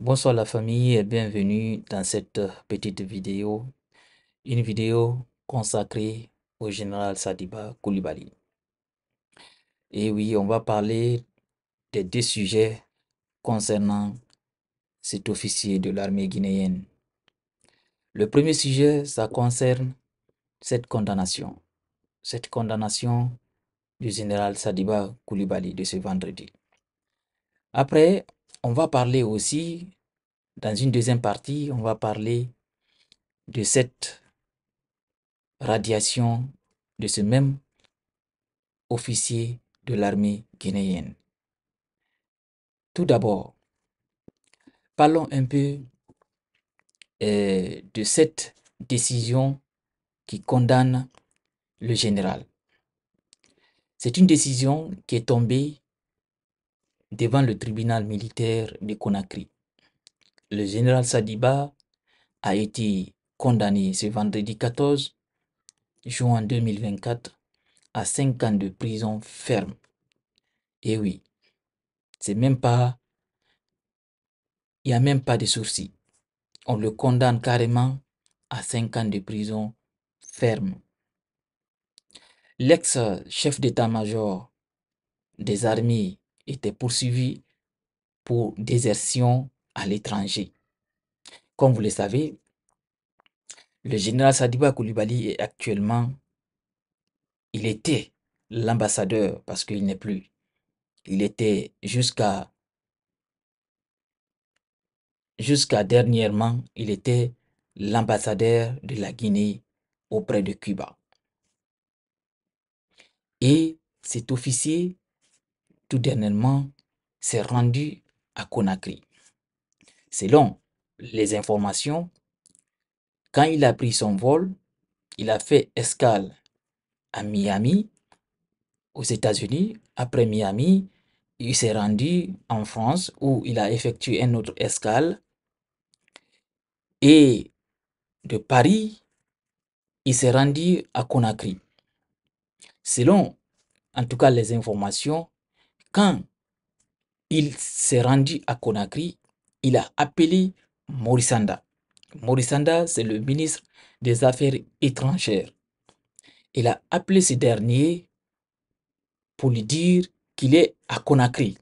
Bonsoir la famille et bienvenue dans cette petite vidéo, une vidéo consacrée au général Sadiba Koulibaly. Et oui, on va parler des deux sujets concernant cet officier de l'armée guinéenne. Le premier sujet, ça concerne cette condamnation, cette condamnation du général Sadiba Koulibaly de ce vendredi. Après, on va parler aussi, dans une deuxième partie, on va parler de cette radiation de ce même officier de l'armée guinéenne. Tout d'abord, parlons un peu euh, de cette décision qui condamne le général. C'est une décision qui est tombée devant le tribunal militaire de Conakry. Le général Sadiba a été condamné ce vendredi 14 juin 2024 à 5 ans de prison ferme. Et eh oui, c'est même pas. Il n'y a même pas de sourcils. On le condamne carrément à 5 ans de prison ferme. L'ex-chef d'état-major des armées était poursuivi pour désertion à l'étranger. Comme vous le savez, le général Sadiba Koulibaly est actuellement, il était l'ambassadeur parce qu'il n'est plus. Il était jusqu'à jusqu'à dernièrement, il était l'ambassadeur de la Guinée auprès de Cuba. Et cet officier tout dernièrement s'est rendu à Conakry. Selon les informations, quand il a pris son vol, il a fait escale à Miami, aux États-Unis. Après Miami, il s'est rendu en France où il a effectué une autre escale. Et de Paris, il s'est rendu à Conakry. Selon, en tout cas, les informations, quand il s'est rendu à Conakry, il a appelé Morisanda. Morisanda, c'est le ministre des Affaires étrangères. Il a appelé ce dernier pour lui dire qu'il est à Conakry.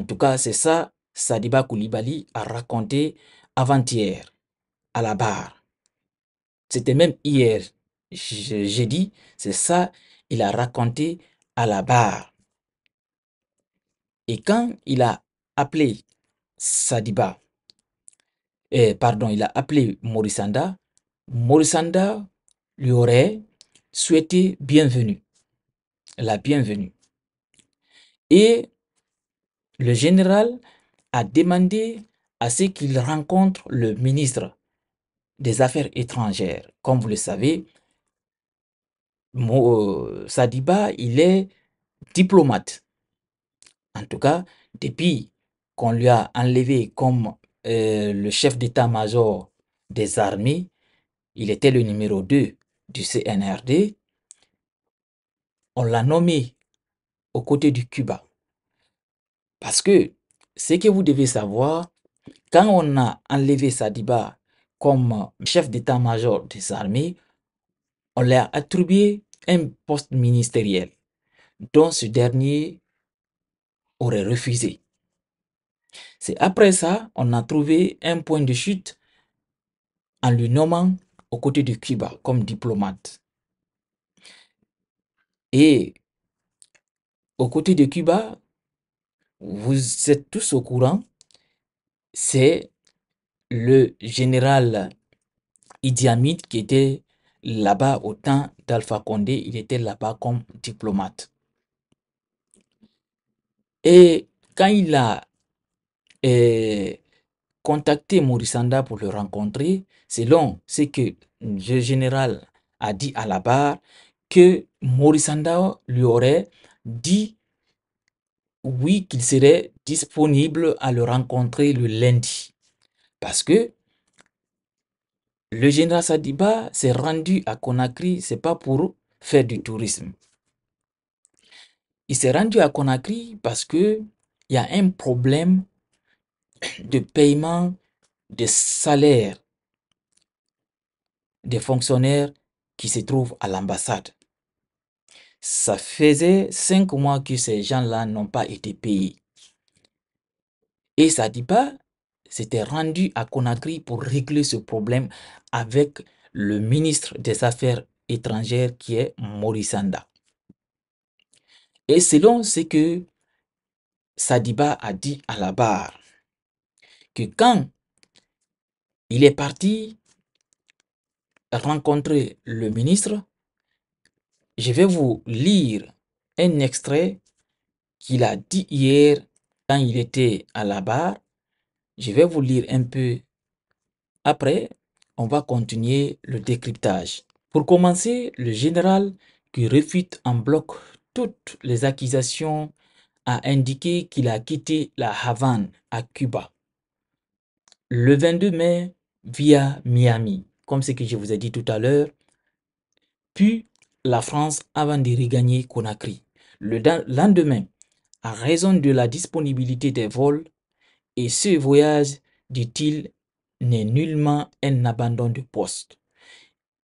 En tout cas, c'est ça Sadiba Koulibaly a raconté avant-hier à la barre. C'était même hier, jeudi, c'est ça il a raconté à la barre. Et quand il a appelé Sadiba, eh, pardon, il a appelé Morisanda, Morisanda lui aurait souhaité bienvenue, la bienvenue. Et le général a demandé à ce qu'il rencontre le ministre des Affaires étrangères. Comme vous le savez, euh, Sadiba, il est diplomate. En tout cas, depuis qu'on lui a enlevé comme euh, le chef d'état-major des armées, il était le numéro 2 du CNRD. On l'a nommé aux côtés du Cuba. Parce que ce que vous devez savoir, quand on a enlevé Sadiba comme chef d'état-major des armées, on lui a attribué un poste ministériel dont ce dernier aurait refusé. C'est après ça, on a trouvé un point de chute en lui nommant aux côtés de Cuba comme diplomate. Et aux côtés de Cuba, vous êtes tous au courant, c'est le général Idi qui était là-bas au temps d'Alpha Condé, il était là-bas comme diplomate. Et quand il a euh, contacté Maurice pour le rencontrer, selon ce que le général a dit à la barre, que Maurice lui aurait dit oui qu'il serait disponible à le rencontrer le lundi. Parce que le général Sadiba s'est rendu à Conakry, c'est pas pour faire du tourisme. Il s'est rendu à Conakry parce que il y a un problème de paiement de salaires des fonctionnaires qui se trouvent à l'ambassade. Ça faisait cinq mois que ces gens-là n'ont pas été payés. Et Sadiba s'était rendu à Conakry pour régler ce problème avec le ministre des Affaires étrangères qui est Maurice Sanda. Et selon ce que Sadiba a dit à la barre, que quand il est parti rencontrer le ministre, je vais vous lire un extrait qu'il a dit hier quand il était à la barre. Je vais vous lire un peu. Après, on va continuer le décryptage. Pour commencer, le général qui refute en bloc toutes les accusations a indiqué qu'il a quitté la Havane à Cuba le 22 mai via Miami, comme ce que je vous ai dit tout à l'heure, puis la France avant de regagner Conakry. Le lendemain, à raison de la disponibilité des vols, et ce voyage, dit-il, n'est nullement un abandon de poste.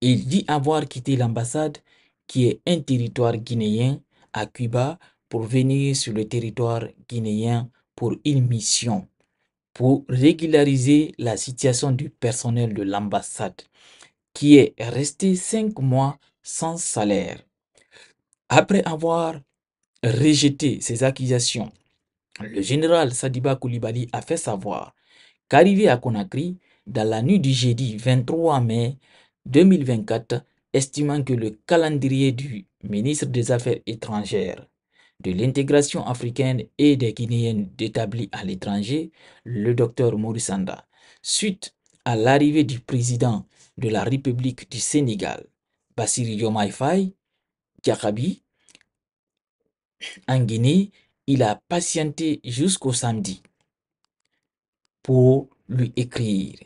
Il dit avoir quitté l'ambassade qui est un territoire guinéen Cuba pour venir sur le territoire guinéen pour une mission, pour régulariser la situation du personnel de l'ambassade, qui est resté cinq mois sans salaire. Après avoir rejeté ces accusations, le général Sadiba Koulibaly a fait savoir qu'arrivé à Conakry, dans la nuit du jeudi 23 mai 2024, estimant que le calendrier du ministre des Affaires étrangères, de l'intégration africaine et des Guinéens d'établis à l'étranger, le docteur Morissanda, suite à l'arrivée du président de la République du Sénégal, Bassiri Diomaye Faye, en Guinée, il a patienté jusqu'au samedi pour lui écrire.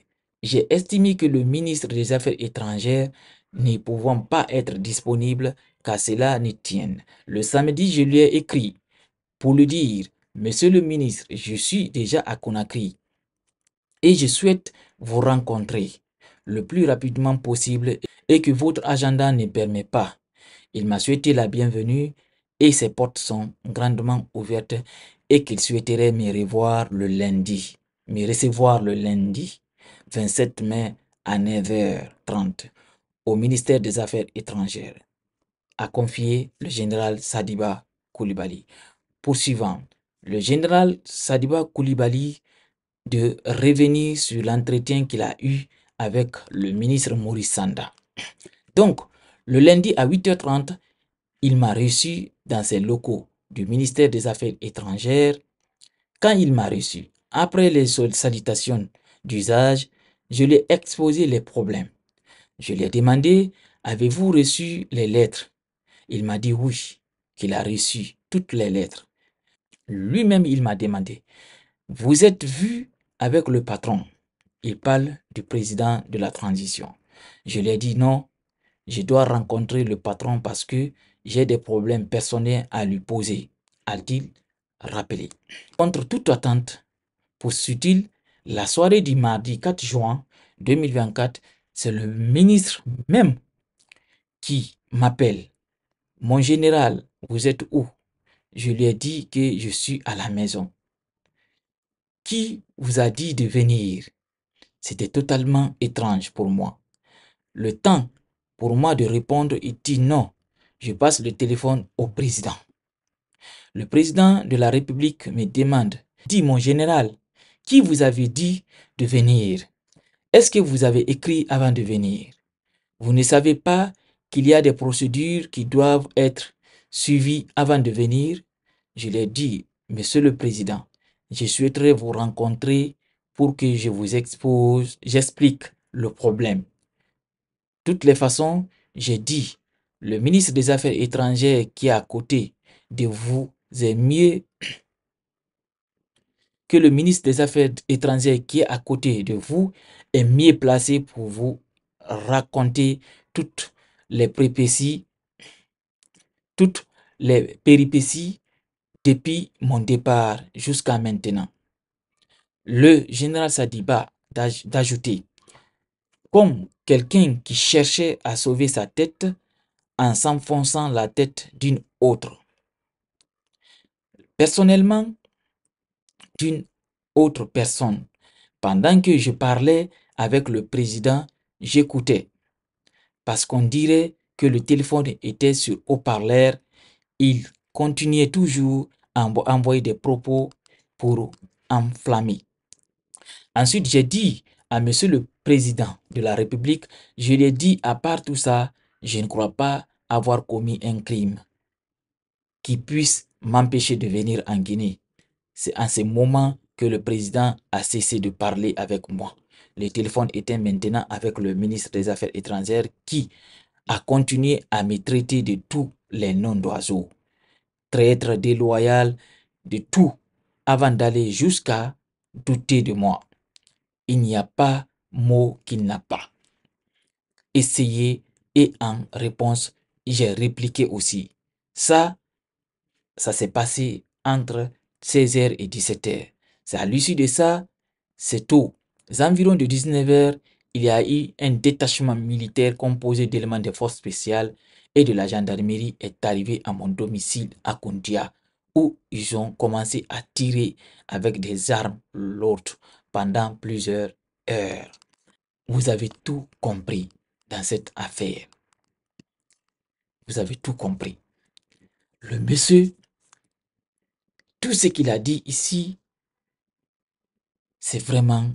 J'ai estimé que le ministre des Affaires étrangères ne pouvant pas être disponible, qu'à cela ne tienne. Le samedi, je lui ai écrit pour lui dire, Monsieur le ministre, je suis déjà à Conakry et je souhaite vous rencontrer le plus rapidement possible et que votre agenda ne permet pas. Il m'a souhaité la bienvenue et ses portes sont grandement ouvertes et qu'il souhaiterait me revoir le lundi, me recevoir le lundi 27 mai à 9h30 au ministère des Affaires étrangères a confié le général Sadiba Koulibaly. Poursuivant, le général Sadiba Koulibaly de revenir sur l'entretien qu'il a eu avec le ministre Maurice Sanda. Donc, le lundi à 8h30, il m'a reçu dans ses locaux du ministère des Affaires étrangères. Quand il m'a reçu, après les salutations d'usage, je lui ai exposé les problèmes. Je lui ai demandé, avez-vous reçu les lettres il m'a dit oui, qu'il a reçu toutes les lettres. Lui-même, il m'a demandé, vous êtes vu avec le patron. Il parle du président de la transition. Je lui ai dit non, je dois rencontrer le patron parce que j'ai des problèmes personnels à lui poser, a-t-il rappelé. Contre toute attente, poursuit-il, la soirée du mardi 4 juin 2024, c'est le ministre même qui m'appelle mon général, vous êtes où Je lui ai dit que je suis à la maison. Qui vous a dit de venir C'était totalement étrange pour moi. Le temps pour moi de répondre dit non. Je passe le téléphone au président. Le président de la République me demande, dis mon général, qui vous avait dit de venir Est-ce que vous avez écrit avant de venir Vous ne savez pas qu'il y a des procédures qui doivent être suivies avant de venir, je l'ai dit, Monsieur le Président, je souhaiterais vous rencontrer pour que je vous expose, j'explique le problème. Toutes les façons, j'ai dit, le ministre des Affaires étrangères qui est à côté de vous est mieux que le ministre des Affaires étrangères qui est à côté de vous est mieux placé pour vous raconter toutes les péripéties, toutes les péripéties depuis mon départ jusqu'à maintenant. Le général Sadiba d'ajouter, comme quelqu'un qui cherchait à sauver sa tête en s'enfonçant la tête d'une autre. Personnellement, d'une autre personne. Pendant que je parlais avec le président, j'écoutais parce qu'on dirait que le téléphone était sur haut-parleur. Il continuait toujours à envoyer des propos pour enflammer. Ensuite, j'ai dit à Monsieur le Président de la République, je lui ai dit, à part tout ça, je ne crois pas avoir commis un crime qui puisse m'empêcher de venir en Guinée. C'est en ce moment que le président a cessé de parler avec moi. Le téléphone était maintenant avec le ministre des Affaires étrangères qui a continué à me traiter de tous les noms d'oiseaux, traître déloyal, de tout, avant d'aller jusqu'à douter de moi. Il n'y a pas mot qu'il n'a pas. Essayé et en réponse, j'ai répliqué aussi. Ça, ça s'est passé entre 16h et 17h. C'est à l'issue de ça, c'est tout environ de 19h, il y a eu un détachement militaire composé d'éléments des forces spéciales et de la gendarmerie est arrivé à mon domicile à Kondia, où ils ont commencé à tirer avec des armes lourdes pendant plusieurs heures. Vous avez tout compris dans cette affaire. Vous avez tout compris. Le monsieur, tout ce qu'il a dit ici, c'est vraiment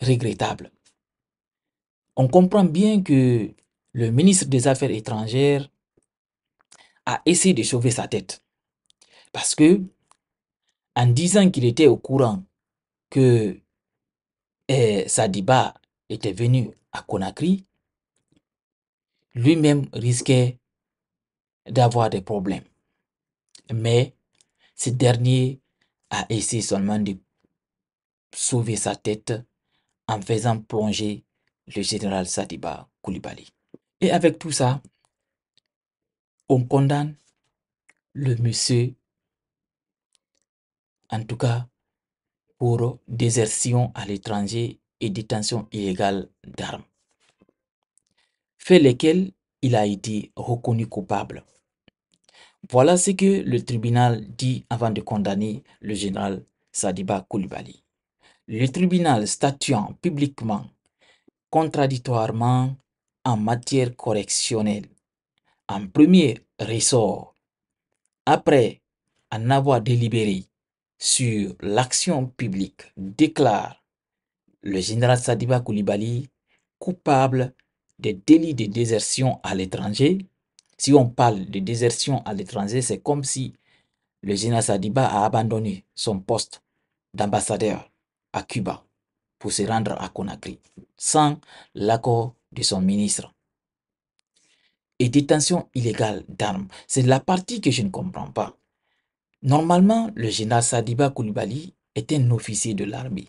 regrettable. On comprend bien que le ministre des Affaires étrangères a essayé de sauver sa tête. Parce que, en disant qu'il était au courant que eh, Sadiba était venu à Conakry, lui-même risquait d'avoir des problèmes. Mais ce dernier a essayé seulement de sauver sa tête en faisant plonger le général Sadiba Koulibaly. Et avec tout ça, on condamne le monsieur, en tout cas pour désertion à l'étranger et détention illégale d'armes, fait lesquels il a été reconnu coupable. Voilà ce que le tribunal dit avant de condamner le général Sadiba Koulibaly le tribunal statuant publiquement contradictoirement en matière correctionnelle, en premier ressort, après en avoir délibéré sur l'action publique, déclare le général Sadiba Koulibaly coupable des délits de désertion à l'étranger. Si on parle de désertion à l'étranger, c'est comme si le général Sadiba a abandonné son poste d'ambassadeur à Cuba pour se rendre à Conakry, sans l'accord de son ministre. Et détention illégale d'armes, c'est la partie que je ne comprends pas. Normalement, le général Sadiba Koulibaly est un officier de l'armée.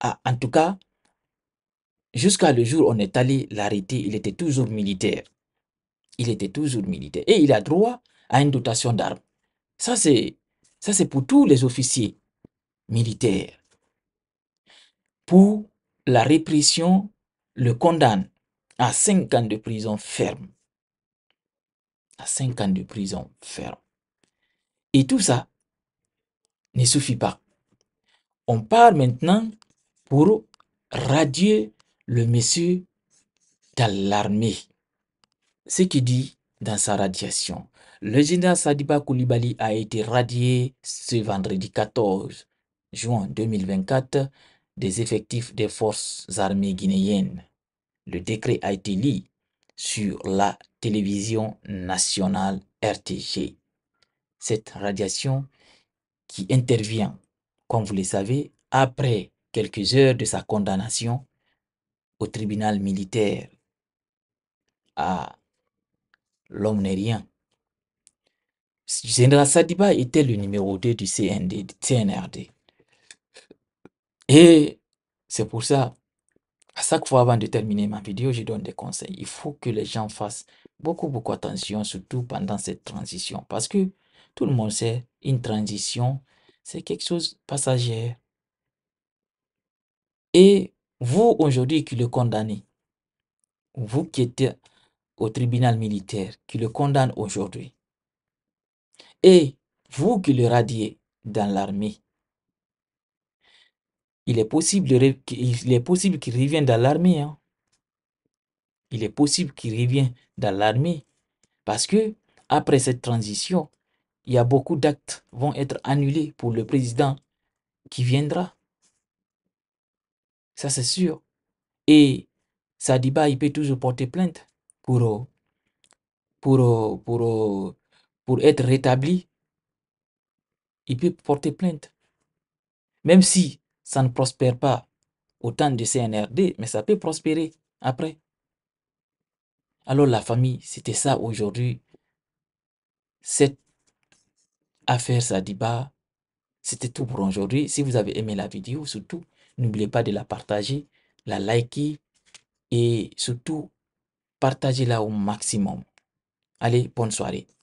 Ah, en tout cas, jusqu'à le jour où on est allé l'arrêter, il était toujours militaire. Il était toujours militaire. Et il a droit à une dotation d'armes. ça c'est Ça, c'est pour tous les officiers militaire pour la répression le condamne à 5 ans de prison ferme. À 5 ans de prison ferme. Et tout ça ne suffit pas. On part maintenant pour radier le monsieur dans l'armée. Ce qu'il dit dans sa radiation. Le général Sadiba Koulibaly a été radié ce vendredi 14 juin 2024 des effectifs des forces armées guinéennes. Le décret a été lu sur la télévision nationale RTG. Cette radiation qui intervient, comme vous le savez, après quelques heures de sa condamnation au tribunal militaire à l'homme Sadiba était le numéro 2 du CND, CNRD. Et c'est pour ça, à chaque fois avant de terminer ma vidéo, je donne des conseils. Il faut que les gens fassent beaucoup, beaucoup attention, surtout pendant cette transition. Parce que tout le monde sait, une transition, c'est quelque chose de passagère. Et vous, aujourd'hui, qui le condamnez, vous qui êtes au tribunal militaire, qui le condamne aujourd'hui, et vous qui le radiez dans l'armée, il est possible, est possible qu'il revienne dans l'armée. Hein. Il est possible qu'il revienne dans l'armée. Parce que après cette transition, il y a beaucoup d'actes vont être annulés pour le président qui viendra. Ça, c'est sûr. Et Sadiba, il peut toujours porter plainte pour, pour, pour, pour être rétabli. Il peut porter plainte. Même si ça ne prospère pas autant de CNRD, mais ça peut prospérer après. Alors la famille, c'était ça aujourd'hui. Cette affaire Sadiba, c'était tout pour aujourd'hui. Si vous avez aimé la vidéo, surtout, n'oubliez pas de la partager, la liker et surtout, partagez-la au maximum. Allez, bonne soirée.